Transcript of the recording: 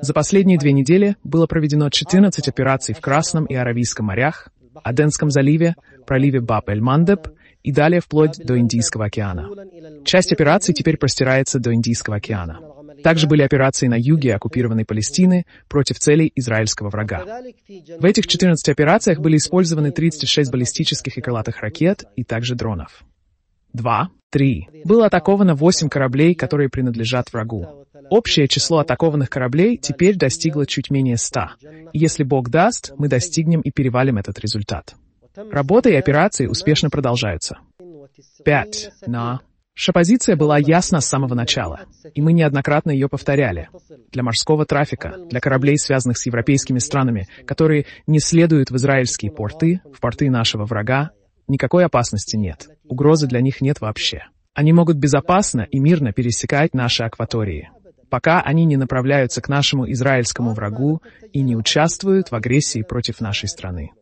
За последние две недели было проведено 14 операций в Красном и Аравийском морях, Аденском заливе, проливе Баб-эль-Мандеб и далее вплоть до Индийского океана. Часть операций теперь простирается до Индийского океана. Также были операции на юге оккупированной Палестины против целей израильского врага. В этих 14 операциях были использованы 36 баллистических и крылатых ракет и также дронов. Два 3. Было атаковано 8 кораблей, которые принадлежат врагу. Общее число атакованных кораблей теперь достигло чуть менее 100. если Бог даст, мы достигнем и перевалим этот результат. Работы и операции успешно продолжаются. 5. На Наша позиция была ясна с самого начала, и мы неоднократно ее повторяли. Для морского трафика, для кораблей, связанных с европейскими странами, которые не следуют в израильские порты, в порты нашего врага, никакой опасности нет. Угрозы для них нет вообще. Они могут безопасно и мирно пересекать наши акватории, пока они не направляются к нашему израильскому врагу и не участвуют в агрессии против нашей страны.